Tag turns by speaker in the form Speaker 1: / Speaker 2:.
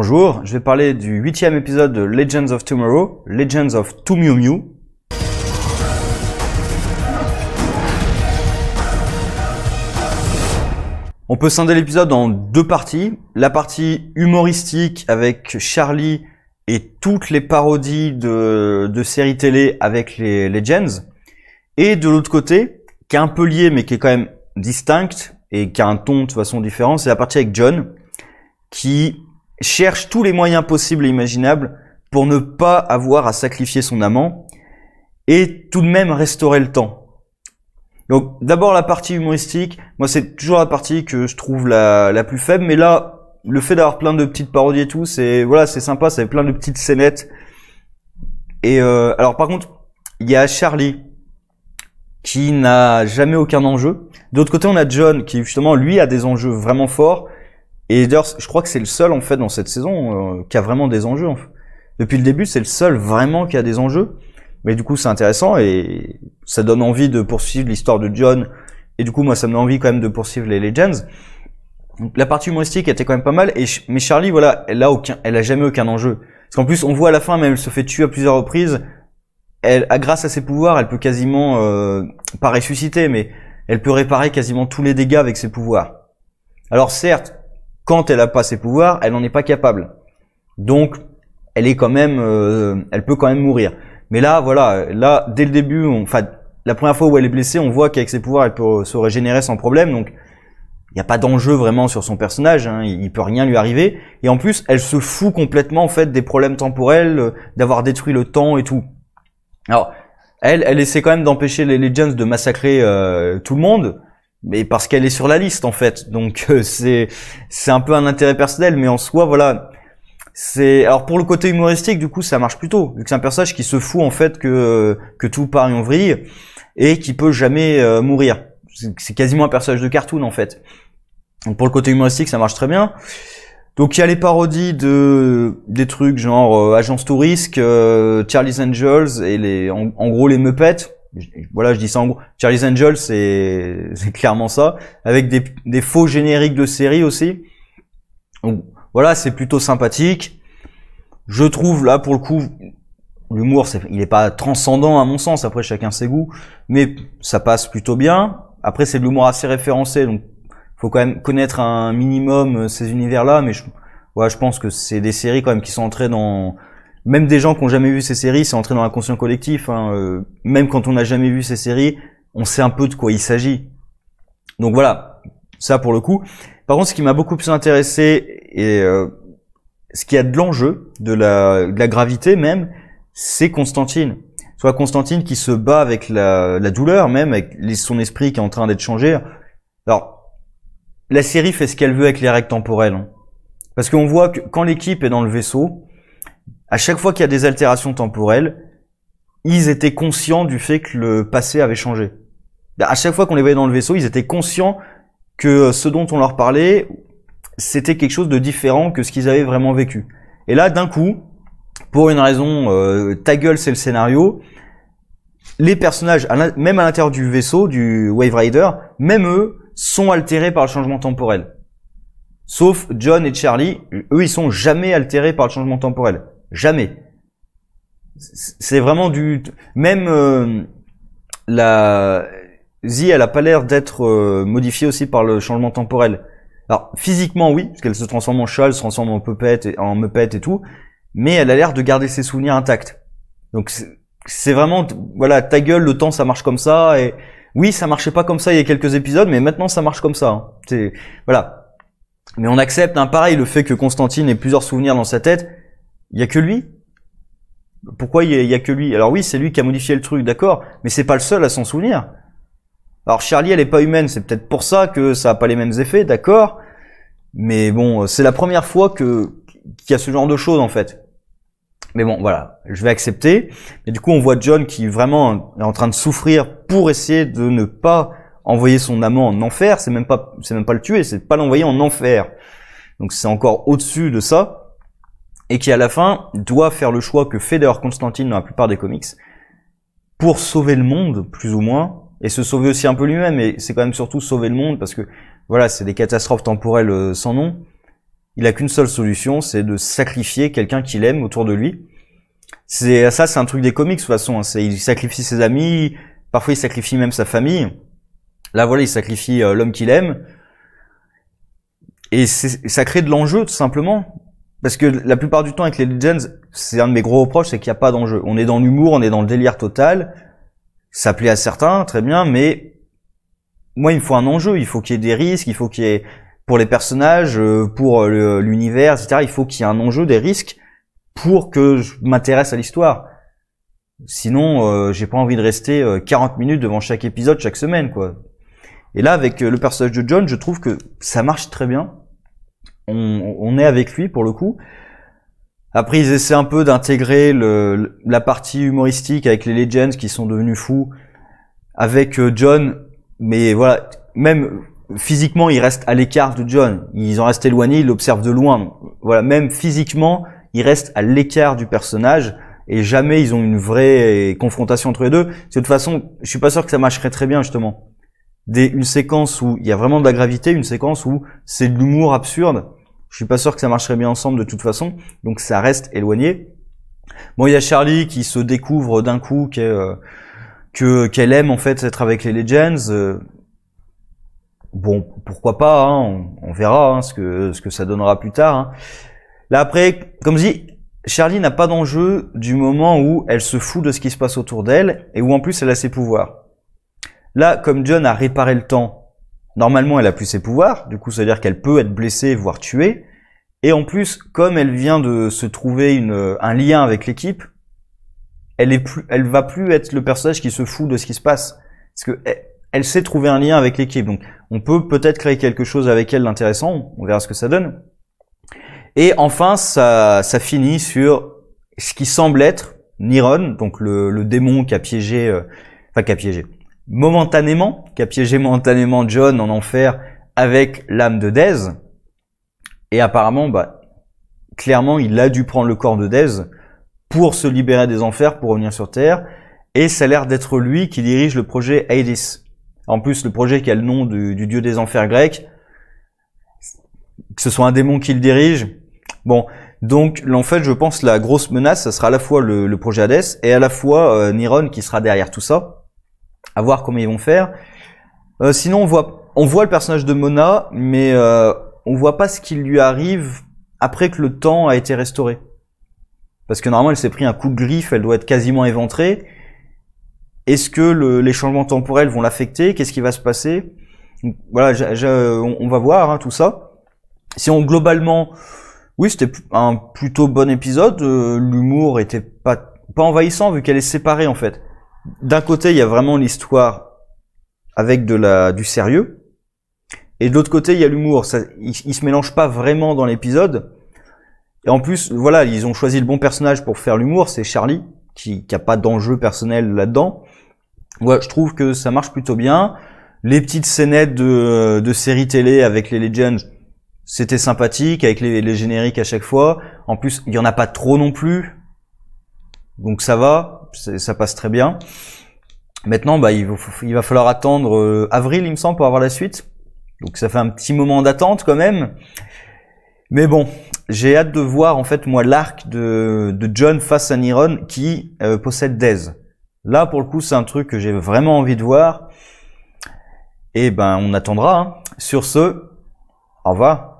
Speaker 1: Bonjour, je vais parler du huitième épisode de Legends of Tomorrow, Legends of mew. On peut scinder l'épisode en deux parties. La partie humoristique avec Charlie et toutes les parodies de, de séries télé avec les Legends. Et de l'autre côté, qui est un peu lié mais qui est quand même distincte et qui a un ton de toute façon différent, c'est la partie avec John qui cherche tous les moyens possibles et imaginables pour ne pas avoir à sacrifier son amant et tout de même restaurer le temps. Donc d'abord la partie humoristique, moi c'est toujours la partie que je trouve la, plus faible, mais là le fait d'avoir plein de petites parodies et tout, c'est voilà c'est sympa, c'est plein de petites scénettes. Et euh, alors par contre il y a Charlie qui n'a jamais aucun enjeu. D'autre côté on a John qui justement lui a des enjeux vraiment forts et d'ailleurs, je crois que c'est le seul en fait dans cette saison euh, qui a vraiment des enjeux. Hein. Depuis le début, c'est le seul vraiment qui a des enjeux. Mais du coup, c'est intéressant et ça donne envie de poursuivre l'histoire de John. Et du coup, moi, ça me donne envie quand même de poursuivre les Legends. la partie humoristique était quand même pas mal. Et mais Charlie, voilà, elle a aucun, elle a jamais aucun enjeu. Parce qu'en plus, on voit à la fin, même elle se fait tuer à plusieurs reprises. Elle, grâce à ses pouvoirs, elle peut quasiment euh, pas ressusciter, mais elle peut réparer quasiment tous les dégâts avec ses pouvoirs. Alors certes, quand elle n'a pas ses pouvoirs, elle n'en est pas capable. Donc, elle est quand même, euh, elle peut quand même mourir. Mais là, voilà, là, dès le début, enfin, la première fois où elle est blessée, on voit qu'avec ses pouvoirs, elle peut se régénérer sans problème. Donc, il n'y a pas d'enjeu vraiment sur son personnage, hein, il peut rien lui arriver. Et en plus, elle se fout complètement en fait des problèmes temporels, euh, d'avoir détruit le temps et tout. Alors, elle, elle essaie quand même d'empêcher les Legends de massacrer euh, tout le monde, mais parce qu'elle est sur la liste en fait. Donc euh, c'est c'est un peu un intérêt personnel, mais en soi voilà. C'est alors pour le côté humoristique du coup ça marche plutôt vu que c'est un personnage qui se fout en fait que que tout part en vrille et qui peut jamais euh, mourir. C'est quasiment un personnage de cartoon en fait. Donc pour le côté humoristique ça marche très bien. Donc il y a les parodies de des trucs genre euh, Agence Touriste, Charlie's Angels et les en, gros les Muppets voilà, je dis ça en gros. Charlie's Angel, c'est clairement ça, avec des, faux génériques de séries aussi. Donc, voilà, c'est plutôt sympathique. Je trouve là pour le coup, l'humour, il n'est pas transcendant à mon sens. Après, chacun ses goûts, mais ça passe plutôt bien. Après, c'est de l'humour assez référencé, donc faut quand même connaître un minimum euh, ces univers-là. Mais je, je pense que c'est des séries quand même qui sont entrées dans même des gens qui n'ont jamais vu ces séries, c'est entré dans l'inconscient collectif. Hein, euh, même quand on n'a jamais vu ces séries, on sait un peu de quoi il s'agit. Donc voilà, ça pour le coup. Par contre, ce qui m'a beaucoup plus intéressé et euh, ce qui a de l'enjeu, de la, gravité même, c'est Constantine. Soit Constantine qui se bat avec la, douleur même, avec son esprit qui est en train d'être changé. Alors, la série fait ce qu'elle veut avec les règles temporelles. Hein. Parce qu'on voit que quand l'équipe est dans le vaisseau, à chaque fois qu'il y a des altérations temporelles, ils étaient conscients du fait que le passé avait changé. Bah, à chaque fois qu'on les voyait dans le vaisseau, ils étaient conscients que euh, ce dont on leur parlait, c'était quelque chose de différent que ce qu'ils avaient vraiment vécu. Et là, d'un coup, pour une raison, euh, ta gueule, c'est le scénario, les personnages, même à l'intérieur du vaisseau, du Wave Rider, même eux, sont altérés par le changement temporel. Sauf John et Charlie, eux, ils sont jamais altérés par le changement temporel. Jamais. C'est vraiment du... Même euh, la... Z, elle a pas l'air d'être euh, modifiée aussi par le changement temporel. Alors, physiquement, oui, parce qu'elle se transforme en châle, se transforme en puppet, et, en meupette et tout, mais elle a l'air de garder ses souvenirs intacts. Donc, c'est vraiment... Voilà, ta gueule, le temps, ça marche comme ça, et... Oui, ça marchait pas comme ça il y a quelques épisodes, mais maintenant ça marche comme ça. Hein. voilà. Mais on accepte, hein, pareil, le fait que Constantine ait plusieurs souvenirs dans sa tête. Il y a que lui Pourquoi il y, a que lui Alors oui, c'est lui qui a modifié le truc, d'accord, mais c'est pas le seul à s'en souvenir. Alors Charlie, elle est pas humaine, c'est peut-être pour ça que ça a pas les mêmes effets, d'accord Mais bon, euh, c'est la première fois que qu'il y a ce genre de choses en fait. Mais bon, voilà, je vais accepter. Et du coup, on voit John qui vraiment est en train de souffrir pour essayer de ne pas envoyer son amant en enfer. C'est même pas, c'est même pas le tuer, c'est pas l'envoyer en enfer. Donc c'est encore au-dessus de ça et qui à la fin doit faire le choix que fait d'ailleurs Constantine dans la plupart des comics, pour sauver le monde, plus ou moins, et se sauver aussi un peu lui-même, et c'est quand même surtout sauver le monde, parce que voilà, c'est des catastrophes temporelles euh, sans nom. Il a qu'une seule solution, c'est de sacrifier quelqu'un qu'il aime autour de lui. C'est ça, c'est un truc des comics de toute façon. Hein. c'est il sacrifie ses amis, parfois il sacrifie même sa famille. Là, voilà, il sacrifie euh, l'homme qu'il aime. Et ça crée de l'enjeu, tout simplement parce que la plupart du temps avec les Legends, c'est un de mes gros reproches, c'est qu'il n'y a pas d'enjeu. On est dans l'humour, on est dans le délire total. Ça plaît à certains, très bien, mais moi, il me faut un enjeu. Il faut qu'il y ait des risques, il faut qu'il y ait pour les personnages, euh, pour euh, l'univers, etc. Il faut qu'il y ait un enjeu, des risques pour que je m'intéresse à l'histoire. Sinon, euh, j'ai pas envie de rester 40 minutes devant chaque épisode chaque semaine, quoi. Et là, avec le personnage de John, je trouve que ça marche très bien on, est avec lui pour le coup. Après, ils essaient un peu d'intégrer la partie humoristique avec les Legends qui sont devenus fous, avec euh, John, mais voilà, même physiquement, ils restent à l'écart de John. Ils en restent éloignés, ils l'observent de loin. voilà, même physiquement, ils restent à l'écart du personnage et jamais ils ont une vraie confrontation entre les deux. de toute façon, je suis pas sûr que ça marcherait très bien justement. Des, une séquence où il y a vraiment de la gravité, une séquence où c'est de l'humour absurde je suis pas sûr que ça marcherait bien ensemble de toute façon, donc ça reste éloigné. Bon, il y a Charlie qui se découvre d'un coup euh, qu'elle que, aime en fait être avec les Legends. Euh. bon, pourquoi pas, hein, on, verra hein, ce, que, ce que ça donnera plus tard. Hein. Là après, comme je dis, Charlie n'a pas d'enjeu du moment où elle se fout de ce qui se passe autour d'elle et où en plus elle a ses pouvoirs. Là, comme John a réparé le temps Normalement, elle a plus ses pouvoirs, du coup, ça veut dire qu'elle peut être blessée, voire tuée. Et en plus, comme elle vient de se trouver un lien avec l'équipe, elle est plus, elle va plus être le personnage qui se fout de ce qui se passe, parce que elle, sait trouver un lien avec l'équipe. Donc, on peut peut-être créer quelque chose avec elle d'intéressant. On verra ce que ça donne. Et enfin, ça, ça finit sur ce qui semble être Niron, donc le, démon qui a piégé, euh, enfin qui a piégé, momentanément, qui piégé momentanément John en enfer avec l'âme de Dez. Et apparemment, bah, clairement, il a dû prendre le corps de Dez pour se libérer des enfers, pour revenir sur Terre. Et ça a l'air d'être lui qui dirige le projet Hades. En plus, le projet qui a le nom du, dieu des enfers grec. Que ce soit un démon qui le dirige. Bon. Donc, en fait, je pense la grosse menace, ça sera à la fois le, projet Hades et à la fois euh, Niron qui sera derrière tout ça à voir comment ils vont faire. Euh, sinon, on voit, on voit le personnage de Mona, mais euh, on voit pas ce qui lui arrive après que le temps a été restauré. Parce que normalement, elle s'est pris un coup de griffe, elle doit être quasiment éventrée. Est-ce que le, les changements temporels vont l'affecter Qu'est-ce qui va se passer Voilà, on, va voir hein, tout ça. Si on globalement, oui, c'était un plutôt bon épisode. Euh, l'humour était pas pas envahissant vu qu'elle est séparée en fait d'un côté, il y a vraiment l'histoire avec de la, du sérieux, et de l'autre côté, il y a l'humour. Ça, ils se mélange pas vraiment dans l'épisode. Et en plus, voilà, ils ont choisi le bon personnage pour faire l'humour, c'est Charlie, qui n'a pas d'enjeu personnel là-dedans. Moi, je trouve que ça marche plutôt bien. Les petites scénettes de, de séries télé avec les Legends, c'était sympathique, avec les, les, génériques à chaque fois. En plus, il y en a pas trop non plus. Donc ça va, ça passe très bien. Maintenant, bah, il, va, falloir attendre euh, avril, il me semble, pour avoir la suite. Donc ça fait un petit moment d'attente quand même. Mais bon, j'ai hâte de voir en fait moi l'arc de, John face à Niron qui euh, possède Dez. Là pour le coup c'est un truc que j'ai vraiment envie de voir. Et ben on attendra. Hein. Sur ce, au revoir.